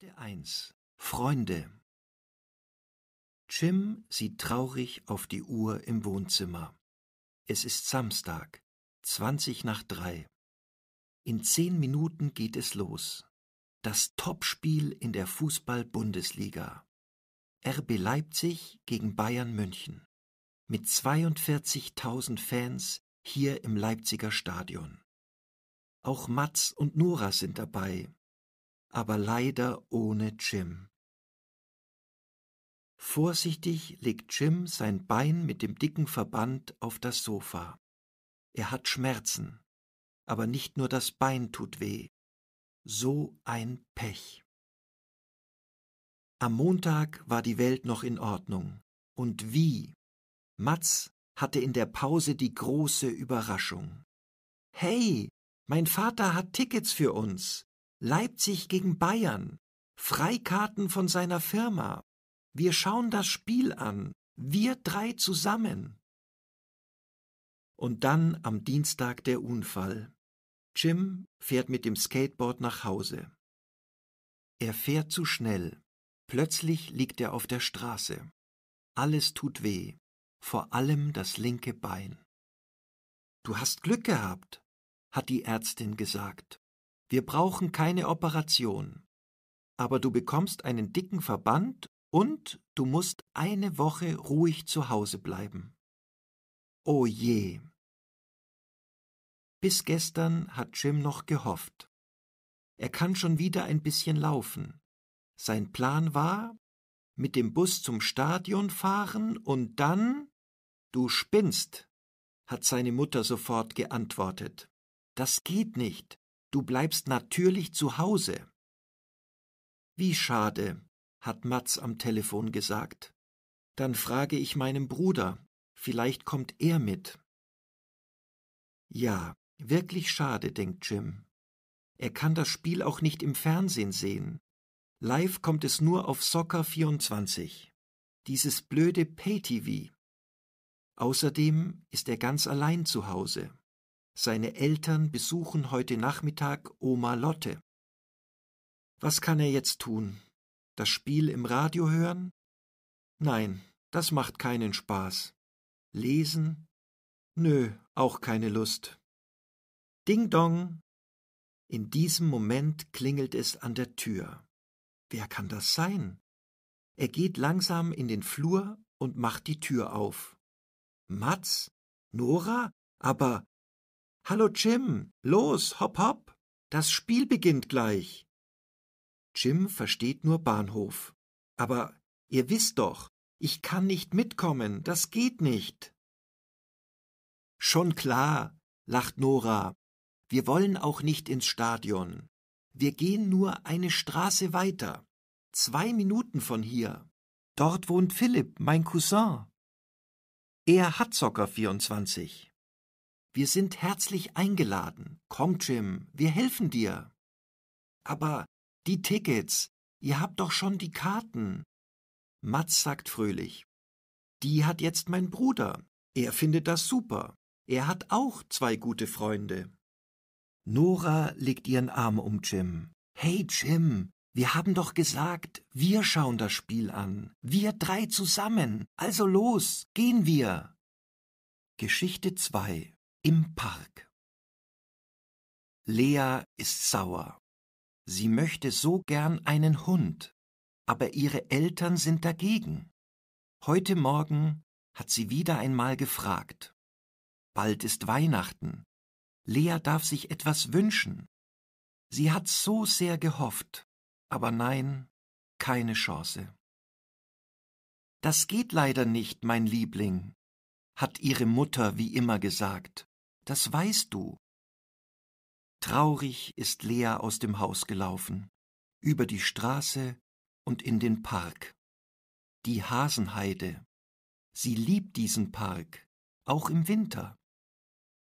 Geschichte 1 Freunde Jim sieht traurig auf die Uhr im Wohnzimmer. Es ist Samstag, 20 nach 3. In zehn Minuten geht es los. Das Topspiel in der Fußball-Bundesliga. RB Leipzig gegen Bayern München. Mit 42.000 Fans hier im Leipziger Stadion. Auch Mats und Nora sind dabei, aber leider ohne Jim. Vorsichtig legt Jim sein Bein mit dem dicken Verband auf das Sofa. Er hat Schmerzen, aber nicht nur das Bein tut weh. So ein Pech. Am Montag war die Welt noch in Ordnung. Und wie? Matz hatte in der Pause die große Überraschung. Hey, mein Vater hat Tickets für uns. Leipzig gegen Bayern. Freikarten von seiner Firma. Wir schauen das Spiel an. Wir drei zusammen. Und dann am Dienstag der Unfall. Jim fährt mit dem Skateboard nach Hause. Er fährt zu schnell. Plötzlich liegt er auf der Straße. Alles tut weh, vor allem das linke Bein. Du hast Glück gehabt, hat die Ärztin gesagt. Wir brauchen keine Operation. Aber du bekommst einen dicken Verband und du musst eine Woche ruhig zu Hause bleiben. Oh je. Bis gestern hat Jim noch gehofft. Er kann schon wieder ein bisschen laufen. Sein Plan war, mit dem Bus zum Stadion fahren und dann Du spinnst, hat seine Mutter sofort geantwortet. Das geht nicht. Du bleibst natürlich zu Hause. Wie schade, hat Matz am Telefon gesagt. Dann frage ich meinen Bruder, vielleicht kommt er mit. Ja, wirklich schade, denkt Jim. Er kann das Spiel auch nicht im Fernsehen sehen. Live kommt es nur auf Soccer 24. Dieses blöde Pay-TV. Außerdem ist er ganz allein zu Hause. Seine Eltern besuchen heute Nachmittag Oma Lotte. Was kann er jetzt tun? Das Spiel im Radio hören? Nein, das macht keinen Spaß. Lesen? Nö, auch keine Lust. Ding dong! In diesem Moment klingelt es an der Tür. Wer kann das sein? Er geht langsam in den Flur und macht die Tür auf. Matz? Nora? Aber Hallo Jim, los, hopp, hopp, das Spiel beginnt gleich. Jim versteht nur Bahnhof. Aber ihr wisst doch, ich kann nicht mitkommen, das geht nicht. Schon klar, lacht Nora. Wir wollen auch nicht ins Stadion. Wir gehen nur eine Straße weiter. Zwei Minuten von hier. Dort wohnt Philipp, mein Cousin. Er hat Soccer 24. Wir sind herzlich eingeladen. Komm, Jim, wir helfen dir. Aber die Tickets, ihr habt doch schon die Karten. Mats sagt fröhlich. Die hat jetzt mein Bruder. Er findet das super. Er hat auch zwei gute Freunde. Nora legt ihren Arm um Jim. Hey Jim, wir haben doch gesagt, wir schauen das Spiel an. Wir drei zusammen. Also los, gehen wir. Geschichte 2 im Park. Lea ist sauer. Sie möchte so gern einen Hund, aber ihre Eltern sind dagegen. Heute Morgen hat sie wieder einmal gefragt. Bald ist Weihnachten. Lea darf sich etwas wünschen. Sie hat so sehr gehofft, aber nein, keine Chance. Das geht leider nicht, mein Liebling, hat ihre Mutter wie immer gesagt das weißt du. Traurig ist Lea aus dem Haus gelaufen, über die Straße und in den Park. Die Hasenheide. Sie liebt diesen Park, auch im Winter.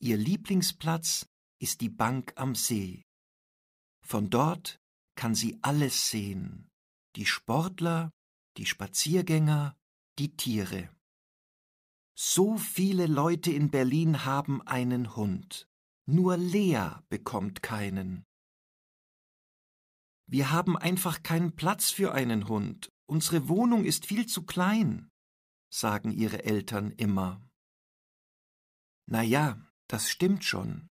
Ihr Lieblingsplatz ist die Bank am See. Von dort kann sie alles sehen, die Sportler, die Spaziergänger, die Tiere. So viele Leute in Berlin haben einen Hund. Nur Lea bekommt keinen. Wir haben einfach keinen Platz für einen Hund. Unsere Wohnung ist viel zu klein, sagen ihre Eltern immer. Na ja, das stimmt schon.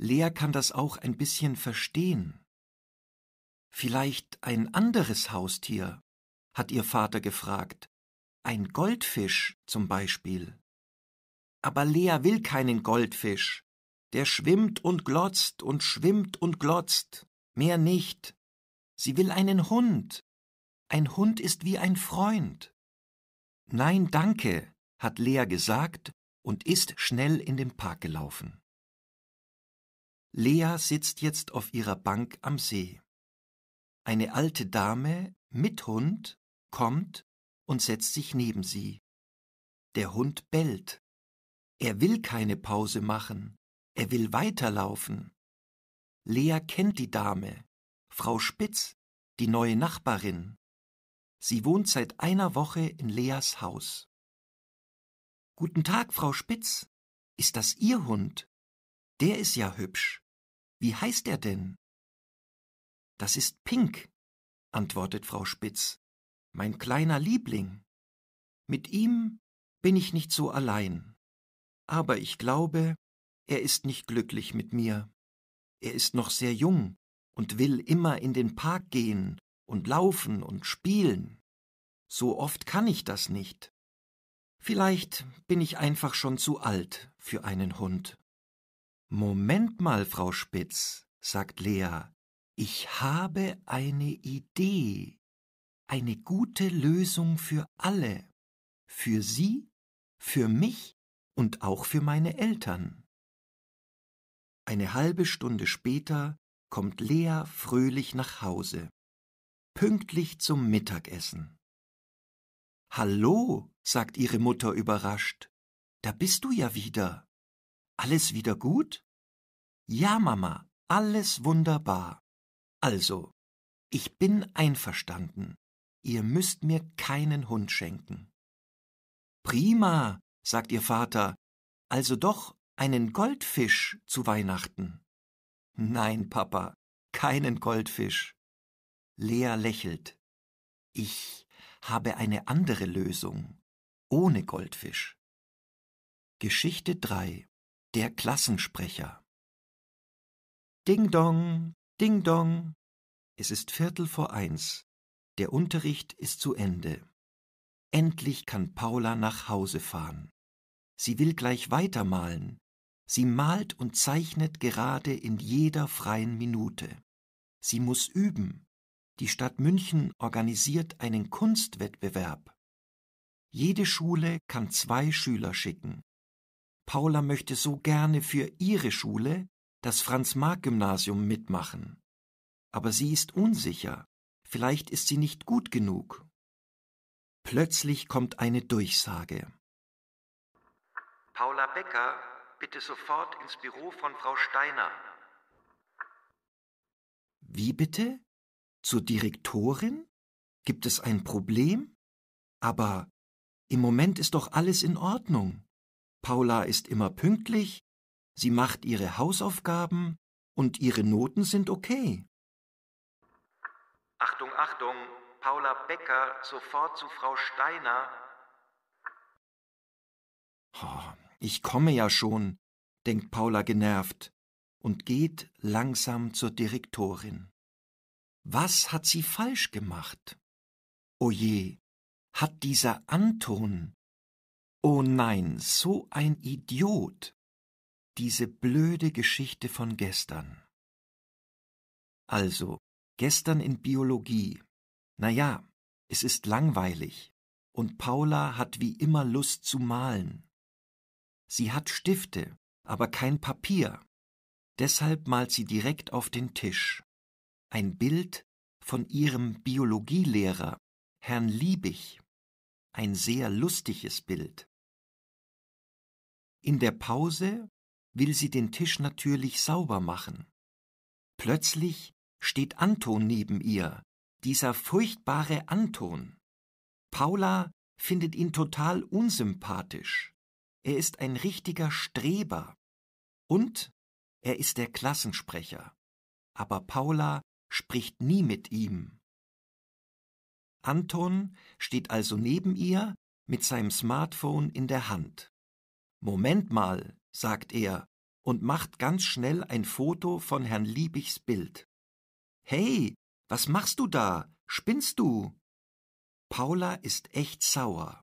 Lea kann das auch ein bisschen verstehen. Vielleicht ein anderes Haustier, hat ihr Vater gefragt. Ein Goldfisch zum Beispiel. Aber Lea will keinen Goldfisch. Der schwimmt und glotzt und schwimmt und glotzt, mehr nicht. Sie will einen Hund. Ein Hund ist wie ein Freund. Nein, danke, hat Lea gesagt und ist schnell in den Park gelaufen. Lea sitzt jetzt auf ihrer Bank am See. Eine alte Dame mit Hund kommt und setzt sich neben sie. Der Hund bellt. Er will keine Pause machen, er will weiterlaufen. Lea kennt die Dame, Frau Spitz, die neue Nachbarin. Sie wohnt seit einer Woche in Leas Haus. Guten Tag, Frau Spitz. Ist das Ihr Hund? Der ist ja hübsch. Wie heißt er denn? Das ist Pink, antwortet Frau Spitz, mein kleiner Liebling. Mit ihm bin ich nicht so allein aber ich glaube, er ist nicht glücklich mit mir. Er ist noch sehr jung und will immer in den Park gehen und laufen und spielen. So oft kann ich das nicht. Vielleicht bin ich einfach schon zu alt für einen Hund. Moment mal, Frau Spitz, sagt Lea, ich habe eine Idee, eine gute Lösung für alle, für Sie, für mich und auch für meine Eltern. Eine halbe Stunde später kommt Lea fröhlich nach Hause, pünktlich zum Mittagessen. Hallo, sagt ihre Mutter überrascht, da bist du ja wieder. Alles wieder gut? Ja, Mama, alles wunderbar. Also, ich bin einverstanden. Ihr müsst mir keinen Hund schenken. Prima, sagt ihr Vater, also doch einen Goldfisch zu Weihnachten. Nein, Papa, keinen Goldfisch. Lea lächelt. Ich habe eine andere Lösung, ohne Goldfisch. Geschichte 3 Der Klassensprecher Ding dong, ding dong. Es ist Viertel vor eins. Der Unterricht ist zu Ende. Endlich kann Paula nach Hause fahren sie will gleich weitermalen. Sie malt und zeichnet gerade in jeder freien Minute. Sie muss üben. Die Stadt München organisiert einen Kunstwettbewerb. Jede Schule kann zwei Schüler schicken. Paula möchte so gerne für ihre Schule das Franz-Marc-Gymnasium mitmachen. Aber sie ist unsicher. Vielleicht ist sie nicht gut genug. Plötzlich kommt eine Durchsage. Paula Becker, bitte sofort ins Büro von Frau Steiner. Wie bitte? Zur Direktorin? Gibt es ein Problem? Aber im Moment ist doch alles in Ordnung. Paula ist immer pünktlich, sie macht ihre Hausaufgaben und ihre Noten sind okay. Achtung, Achtung, Paula Becker sofort zu Frau Steiner. Oh, ich komme ja schon, denkt Paula genervt und geht langsam zur Direktorin. Was hat sie falsch gemacht? Oje, oh hat dieser Anton. Oh nein, so ein Idiot. Diese blöde Geschichte von gestern. Also, gestern in Biologie. Na ja, es ist langweilig und Paula hat wie immer Lust zu malen. Sie hat Stifte, aber kein Papier. Deshalb malt sie direkt auf den Tisch. Ein Bild von ihrem Biologielehrer, Herrn Liebig. Ein sehr lustiges Bild. In der Pause will sie den Tisch natürlich sauber machen. Plötzlich steht Anton neben ihr, dieser furchtbare Anton. Paula findet ihn total unsympathisch er ist ein richtiger Streber. Und er ist der Klassensprecher. Aber Paula spricht nie mit ihm. Anton steht also neben ihr mit seinem Smartphone in der Hand. Moment mal, sagt er und macht ganz schnell ein Foto von Herrn Liebigs Bild. Hey, was machst du da? Spinnst du? Paula ist echt sauer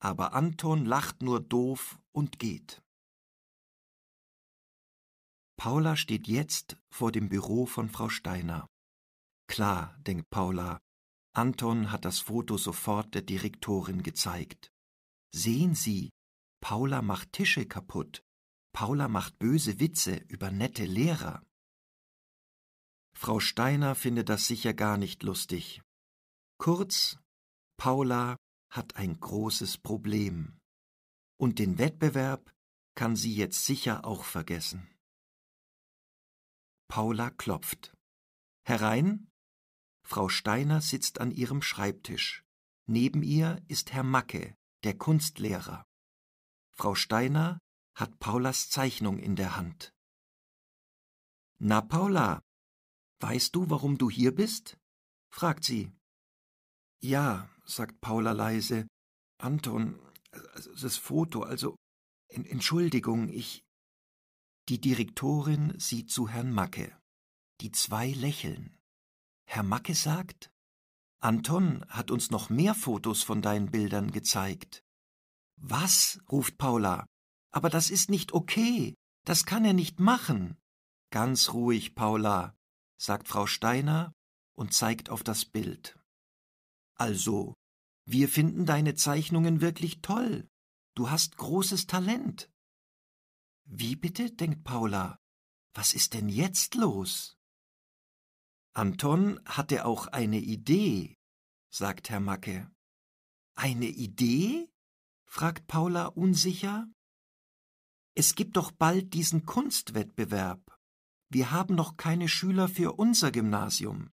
aber Anton lacht nur doof und geht. Paula steht jetzt vor dem Büro von Frau Steiner. Klar, denkt Paula, Anton hat das Foto sofort der Direktorin gezeigt. Sehen Sie, Paula macht Tische kaputt. Paula macht böse Witze über nette Lehrer. Frau Steiner findet das sicher gar nicht lustig. Kurz, Paula hat ein großes Problem. Und den Wettbewerb kann sie jetzt sicher auch vergessen. Paula klopft. Herein? Frau Steiner sitzt an ihrem Schreibtisch. Neben ihr ist Herr Macke, der Kunstlehrer. Frau Steiner hat Paulas Zeichnung in der Hand. Na, Paula, weißt du, warum du hier bist? fragt sie. Ja, sagt Paula leise. Anton, also das Foto, also Entschuldigung, ich. Die Direktorin sieht zu Herrn Macke. Die zwei lächeln. Herr Macke sagt, Anton hat uns noch mehr Fotos von deinen Bildern gezeigt. Was? ruft Paula. Aber das ist nicht okay. Das kann er nicht machen. Ganz ruhig, Paula, sagt Frau Steiner und zeigt auf das Bild. Also, wir finden deine Zeichnungen wirklich toll. Du hast großes Talent. Wie bitte, denkt Paula, was ist denn jetzt los? Anton hatte auch eine Idee, sagt Herr Macke. Eine Idee? fragt Paula unsicher. Es gibt doch bald diesen Kunstwettbewerb. Wir haben noch keine Schüler für unser Gymnasium.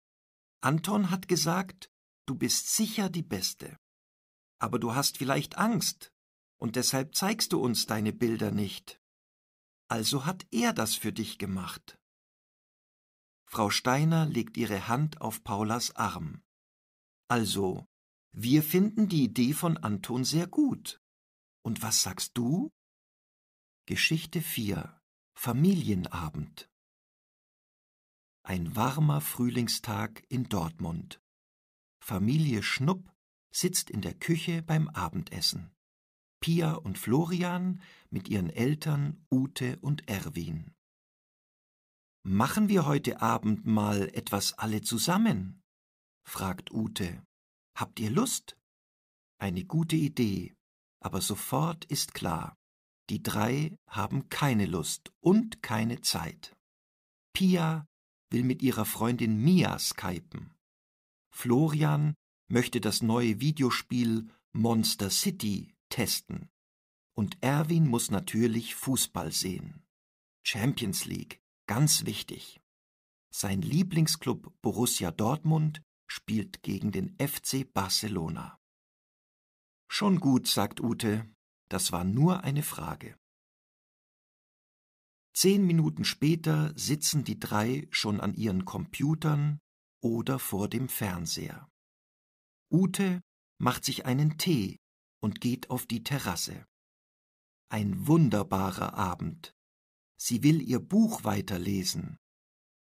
Anton hat gesagt, Du bist sicher die Beste. Aber du hast vielleicht Angst, und deshalb zeigst du uns deine Bilder nicht. Also hat er das für dich gemacht. Frau Steiner legt ihre Hand auf Paulas Arm. Also, wir finden die Idee von Anton sehr gut. Und was sagst du? Geschichte 4 Familienabend Ein warmer Frühlingstag in Dortmund. Familie Schnupp sitzt in der Küche beim Abendessen. Pia und Florian mit ihren Eltern Ute und Erwin. Machen wir heute Abend mal etwas alle zusammen? fragt Ute. Habt ihr Lust? Eine gute Idee, aber sofort ist klar, die drei haben keine Lust und keine Zeit. Pia will mit ihrer Freundin Mia skypen. Florian möchte das neue Videospiel Monster City testen. Und Erwin muss natürlich Fußball sehen. Champions League, ganz wichtig. Sein Lieblingsclub Borussia Dortmund spielt gegen den FC Barcelona. Schon gut, sagt Ute, das war nur eine Frage. Zehn Minuten später sitzen die drei schon an ihren Computern oder vor dem Fernseher. Ute macht sich einen Tee und geht auf die Terrasse. Ein wunderbarer Abend. Sie will ihr Buch weiterlesen.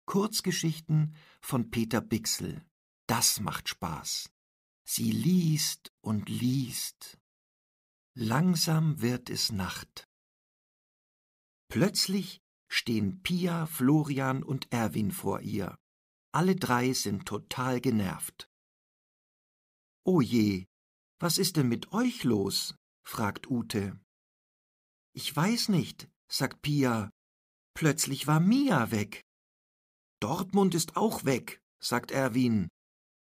Kurzgeschichten von Peter Bixel. Das macht Spaß. Sie liest und liest. Langsam wird es Nacht. Plötzlich stehen Pia, Florian und Erwin vor ihr. Alle drei sind total genervt. Oh je, was ist denn mit euch los? fragt Ute. Ich weiß nicht, sagt Pia. Plötzlich war Mia weg. Dortmund ist auch weg, sagt Erwin.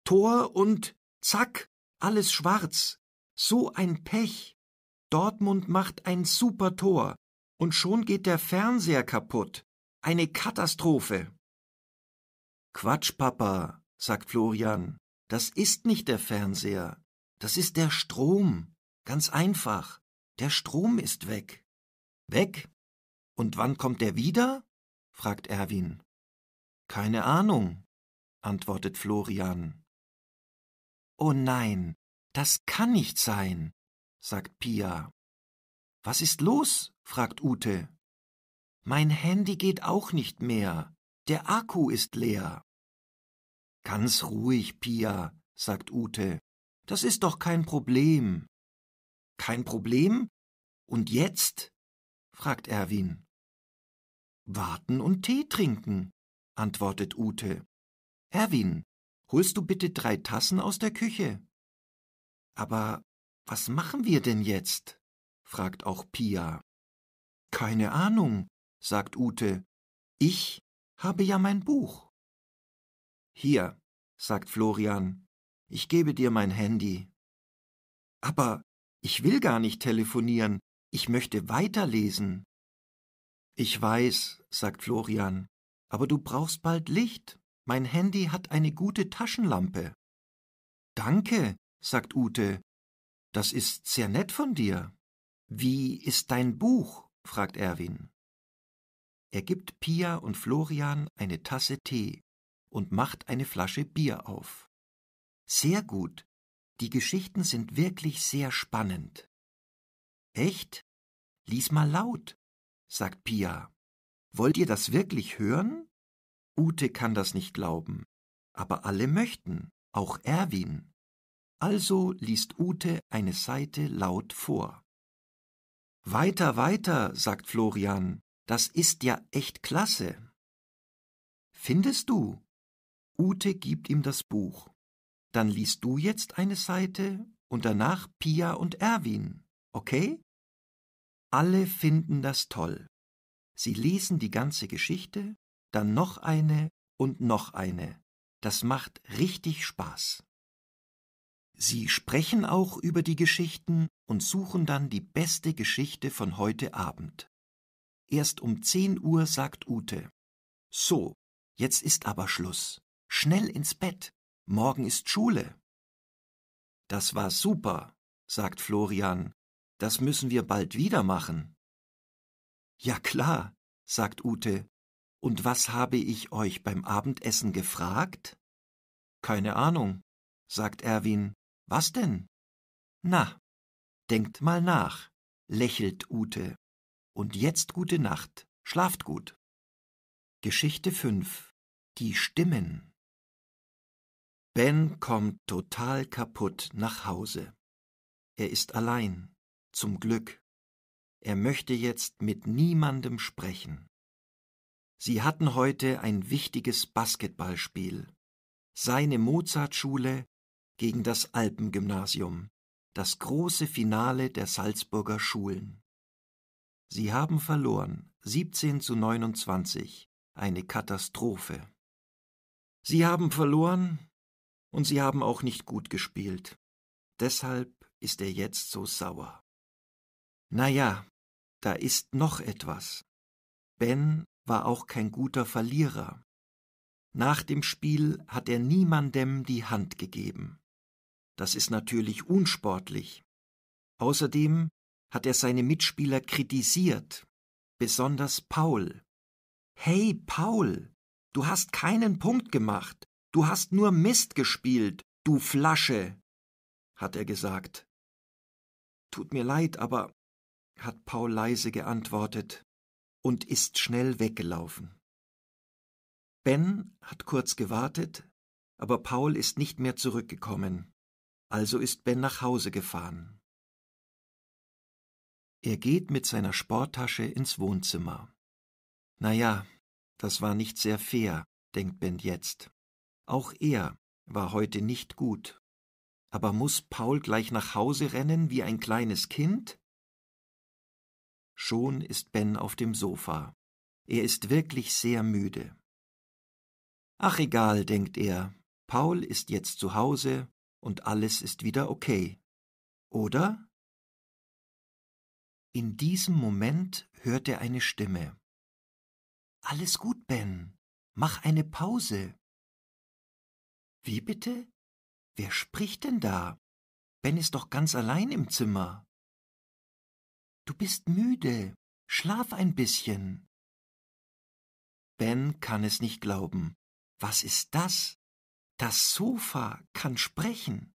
Tor und zack, alles schwarz. So ein Pech. Dortmund macht ein super Tor und schon geht der Fernseher kaputt. Eine Katastrophe. Quatsch, Papa, sagt Florian. Das ist nicht der Fernseher. Das ist der Strom. Ganz einfach. Der Strom ist weg. Weg? Und wann kommt er wieder? fragt Erwin. Keine Ahnung, antwortet Florian. Oh nein, das kann nicht sein, sagt Pia. Was ist los? fragt Ute. Mein Handy geht auch nicht mehr. Der Akku ist leer. Ganz ruhig, Pia, sagt Ute. Das ist doch kein Problem. Kein Problem? Und jetzt? fragt Erwin. Warten und Tee trinken, antwortet Ute. Erwin, holst du bitte drei Tassen aus der Küche? Aber was machen wir denn jetzt? fragt auch Pia. Keine Ahnung, sagt Ute. Ich habe ja mein Buch. Hier, sagt Florian, ich gebe dir mein Handy. Aber ich will gar nicht telefonieren, ich möchte weiterlesen. Ich weiß, sagt Florian, aber du brauchst bald Licht. Mein Handy hat eine gute Taschenlampe. Danke, sagt Ute. Das ist sehr nett von dir. Wie ist dein Buch? fragt Erwin. Er gibt Pia und Florian eine Tasse Tee und macht eine Flasche Bier auf. Sehr gut. Die Geschichten sind wirklich sehr spannend. Echt? Lies mal laut, sagt Pia. Wollt ihr das wirklich hören? Ute kann das nicht glauben. Aber alle möchten, auch Erwin. Also liest Ute eine Seite laut vor. Weiter, weiter, sagt Florian. Das ist ja echt klasse. Findest du? Ute gibt ihm das Buch. Dann liest du jetzt eine Seite und danach Pia und Erwin, okay? Alle finden das toll. Sie lesen die ganze Geschichte, dann noch eine und noch eine. Das macht richtig Spaß. Sie sprechen auch über die Geschichten und suchen dann die beste Geschichte von heute Abend. Erst um 10 Uhr sagt Ute. So, jetzt ist aber Schluss. Schnell ins Bett. Morgen ist Schule. Das war super, sagt Florian. Das müssen wir bald wieder machen. Ja klar, sagt Ute. Und was habe ich euch beim Abendessen gefragt? Keine Ahnung, sagt Erwin. Was denn? Na, denkt mal nach, lächelt Ute. Und jetzt gute Nacht, schlaft gut. Geschichte 5 Die Stimmen Ben kommt total kaputt nach Hause. Er ist allein, zum Glück. Er möchte jetzt mit niemandem sprechen. Sie hatten heute ein wichtiges Basketballspiel. Seine Mozartschule gegen das Alpengymnasium, das große Finale der Salzburger Schulen. Sie haben verloren, 17 zu 29, eine Katastrophe. Sie haben verloren, und sie haben auch nicht gut gespielt. Deshalb ist er jetzt so sauer. Na ja, da ist noch etwas. Ben war auch kein guter Verlierer. Nach dem Spiel hat er niemandem die Hand gegeben. Das ist natürlich unsportlich. Außerdem hat er seine Mitspieler kritisiert, besonders Paul. Hey Paul, du hast keinen Punkt gemacht. Du hast nur Mist gespielt, du Flasche, hat er gesagt. Tut mir leid, aber, hat Paul leise geantwortet und ist schnell weggelaufen. Ben hat kurz gewartet, aber Paul ist nicht mehr zurückgekommen, also ist Ben nach Hause gefahren. Er geht mit seiner Sporttasche ins Wohnzimmer. Naja, das war nicht sehr fair, denkt Ben jetzt. Auch er war heute nicht gut. Aber muss Paul gleich nach Hause rennen wie ein kleines Kind? Schon ist Ben auf dem Sofa. Er ist wirklich sehr müde. Ach egal, denkt er, Paul ist jetzt zu Hause und alles ist wieder okay. Oder? In diesem Moment hört er eine Stimme. Alles gut, Ben. Mach eine Pause. Wie bitte? Wer spricht denn da? Ben ist doch ganz allein im Zimmer. Du bist müde. Schlaf ein bisschen. Ben kann es nicht glauben. Was ist das? Das Sofa kann sprechen.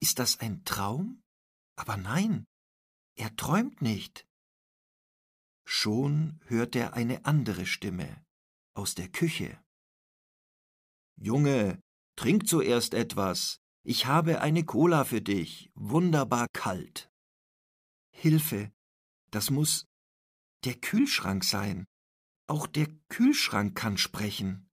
Ist das ein Traum? Aber nein, er träumt nicht. Schon hört er eine andere Stimme aus der Küche. Junge, Trink zuerst etwas. Ich habe eine Cola für dich, wunderbar kalt. Hilfe, das muss der Kühlschrank sein. Auch der Kühlschrank kann sprechen.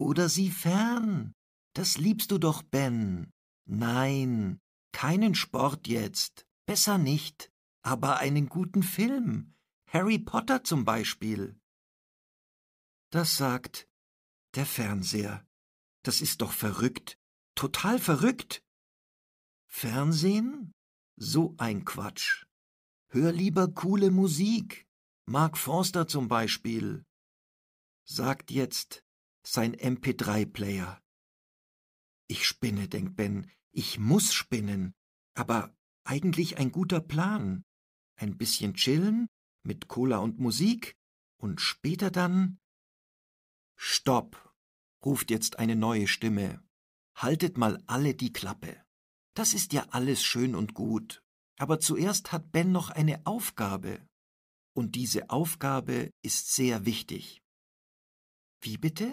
Oder sieh fern. Das liebst du doch, Ben. Nein, keinen Sport jetzt. Besser nicht. Aber einen guten Film. Harry Potter zum Beispiel. Das sagt der Fernseher. Das ist doch verrückt. Total verrückt. Fernsehen? So ein Quatsch. Hör lieber coole Musik. Mark Forster zum Beispiel. Sagt jetzt sein MP3-Player. Ich spinne, denkt Ben. Ich muss spinnen. Aber eigentlich ein guter Plan. Ein bisschen chillen, mit Cola und Musik und später dann. Stopp! ruft jetzt eine neue Stimme. Haltet mal alle die Klappe. Das ist ja alles schön und gut. Aber zuerst hat Ben noch eine Aufgabe. Und diese Aufgabe ist sehr wichtig. Wie bitte?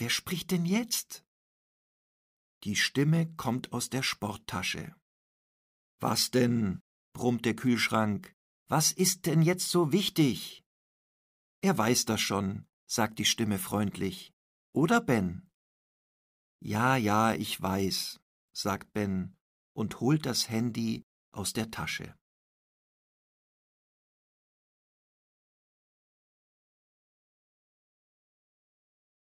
Wer spricht denn jetzt? Die Stimme kommt aus der Sporttasche. Was denn? brummt der Kühlschrank. Was ist denn jetzt so wichtig? Er weiß das schon, sagt die Stimme freundlich. Oder Ben? Ja, ja, ich weiß, sagt Ben und holt das Handy aus der Tasche.